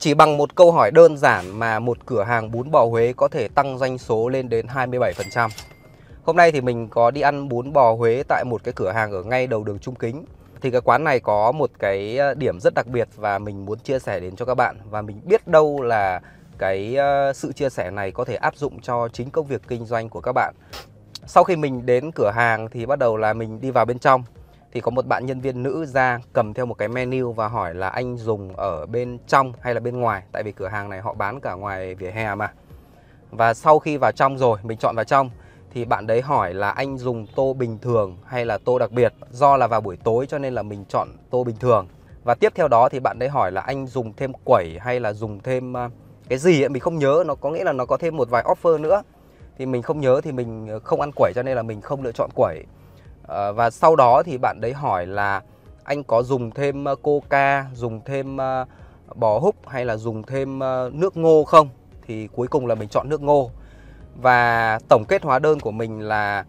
Chỉ bằng một câu hỏi đơn giản mà một cửa hàng bún bò Huế có thể tăng doanh số lên đến 27%. Hôm nay thì mình có đi ăn bún bò Huế tại một cái cửa hàng ở ngay đầu đường Trung Kính. Thì cái quán này có một cái ờ, điểm rất đặc biệt và mình muốn chia sẻ đến cho các bạn và mình biết đâu là cái ờ, sự chia sẻ này có thể áp dụng cho chính công việc kinh doanh của các bạn. Sau khi mình đến cửa hàng thì bắt đầu là mình đi vào bên trong thì có một bạn nhân viên nữ ra cầm theo một cái menu và hỏi là anh dùng ở bên trong hay là bên ngoài tại vì cửa hàng này họ bán cả ngoài vỉa hè mà và sau khi vào trong rồi mình chọn vào trong thì bạn đấy hỏi là anh dùng tô bình thường hay là tô đặc biệt do là vào buổi tối cho nên là mình chọn tô bình thường và tiếp theo đó thì bạn đấy hỏi là anh dùng thêm quẩy hay là dùng thêm à, cái gì ấy, mình không nhớ nó có nghĩa là nó có thêm một vài offer nữa thì mình không nhớ thì mình à, không ăn quẩy cho nên là mình không lựa chọn quẩy Ờ, và sau đó thì bạn đấy hỏi là anh có dùng thêm coca dùng thêm bò húc hay là dùng thêm nước ngô không thì cuối cùng là mình chọn nước ngô và tổng kết hóa đơn của mình là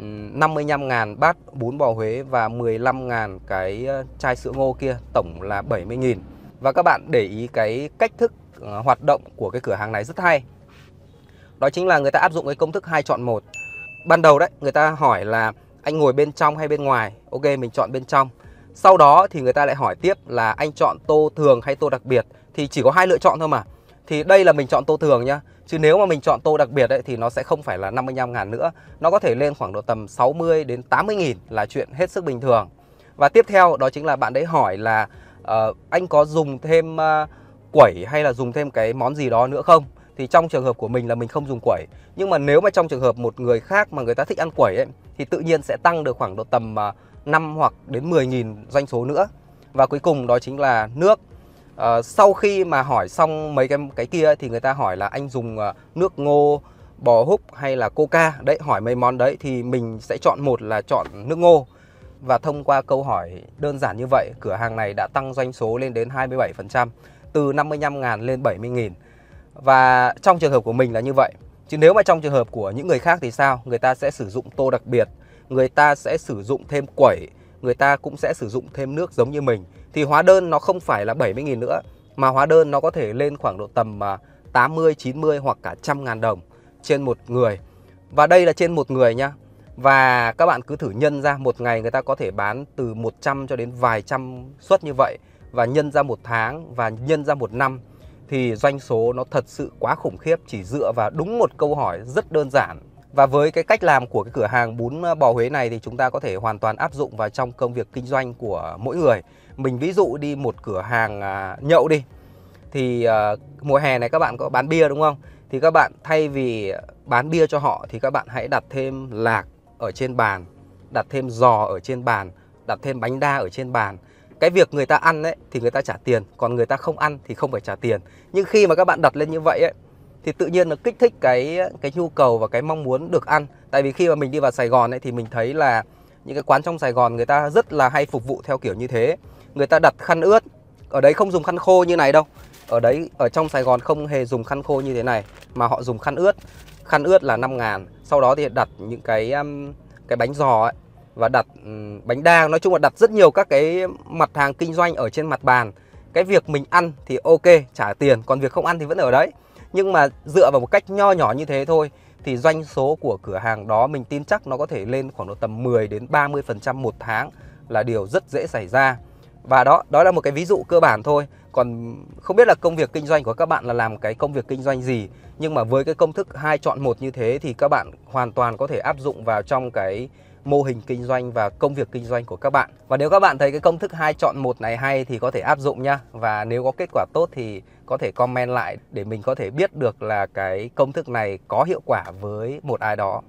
55.000 bát bún bò Huế và 15.000 cái chai sữa ngô kia tổng là 70.000 và các bạn để ý cái cách thức ờ, hoạt động của cái cửa hàng này rất hay đó chính là người ta áp dụng cái công thức hai chọn một ban đầu đấy người ta hỏi là anh ngồi bên trong hay bên ngoài ok mình chọn bên trong sau đó thì người ta lại hỏi tiếp là anh chọn tô thường hay tô đặc biệt thì chỉ có hai lựa chọn thôi mà thì đây là mình chọn tô thường nhá chứ nếu mà mình chọn tô đặc biệt ấy, thì nó sẽ không phải là 55 ngàn nữa nó có thể lên khoảng độ tầm 60 đến 80 nghìn là chuyện hết sức bình thường và tiếp theo đó chính là bạn đấy hỏi là uh, anh có dùng thêm uh, quẩy hay là dùng thêm cái món gì đó nữa không thì trong trường hợp của mình là mình không dùng quẩy nhưng mà nếu mà trong trường hợp một người khác mà người ta thích ăn quẩy ấy thì tự nhiên sẽ tăng được khoảng độ tầm 5 à, hoặc đến 10 nghìn doanh số nữa và cuối cùng đó chính là nước à, sau khi mà hỏi xong mấy cái cái kia thì người ta hỏi là anh dùng à, nước ngô bò húc hay là coca đấy hỏi mấy món đấy thì mình sẽ chọn một là chọn nước ngô và thông qua câu hỏi đơn giản như vậy cửa hàng này đã tăng doanh số lên đến 27% từ 55.000 lên 70.000 và trong trường hợp của mình là như vậy. Chứ nếu mà trong trường hợp của những người khác thì sao? Người ta sẽ sử dụng tô đặc biệt, người ta sẽ sử dụng thêm quẩy, người ta cũng sẽ sử dụng thêm nước giống như mình. Thì hóa đơn nó không phải là 70.000 nữa mà hóa đơn nó có thể lên khoảng độ tầm 80, à, 90 hoặc cả trăm ngàn đồng trên một người. Và đây là trên một người nhá. Và các bạn cứ thử nhân ra một ngày người ta có thể bán từ 100 cho đến vài trăm suất như vậy và nhân ra một tháng và nhân ra một năm thì doanh số nó thật sự quá khủng khiếp chỉ dựa vào đúng một câu hỏi rất đơn giản và với cái cách làm của cái cửa hàng bún bò Huế này thì chúng ta có thể hoàn toàn áp dụng vào trong công việc kinh doanh của mỗi người. Mình ví dụ đi một cửa hàng à, nhậu đi. Thì à, mùa hè này các bạn có bán bia đúng không? Thì các bạn thay vì bán bia cho họ thì các bạn hãy đặt thêm lạc ở trên bàn, đặt thêm giò ở trên bàn, đặt thêm bánh đa ở trên bàn cái việc người ta ăn ấy thì người ta trả tiền còn người ta không ăn thì không phải trả tiền nhưng khi mà các bạn đặt lên như vậy ấy thì tự nhiên nó kích thích cái cái nhu cầu và cái mong muốn được ăn tại vì khi mà mình đi vào Sài Gòn ấy thì mình thấy là những cái quán trong Sài Gòn người ta rất là hay phục vụ theo kiểu như thế người ta đặt khăn ướt ở đấy không dùng khăn khô như này đâu ở đấy ở trong Sài Gòn không hề dùng khăn khô như thế này mà họ dùng khăn ướt khăn ướt là 5 ngàn sau đó thì đặt những cái um, cái bánh giò ấy và đặt ừ, bánh đa nói chung là đặt rất nhiều các cái mặt hàng kinh doanh ở trên mặt bàn cái việc mình ăn thì ok trả tiền còn việc không ăn thì vẫn ở đấy nhưng mà dựa vào một cách nho nhỏ như thế thôi thì doanh số của cửa hàng đó mình tin chắc nó có thể lên khoảng độ tầm 10 đến 30% một tháng là điều rất dễ xảy ra. Và đó, đó là một cái ví dụ cơ bản thôi. Còn không biết là công việc kinh doanh của các bạn là làm cái công việc kinh doanh gì, nhưng mà với cái công thức hai chọn một như thế thì các bạn hoàn toàn có thể áp dụng vào trong cái mô hình kinh doanh và công việc kinh doanh của các bạn. Và nếu các bạn thấy cái công thức hai chọn một này hay thì có thể áp dụng nhá. Và nếu có kết quả tốt thì có thể comment lại để mình có thể biết được là cái công thức này có hiệu quả với một ai đó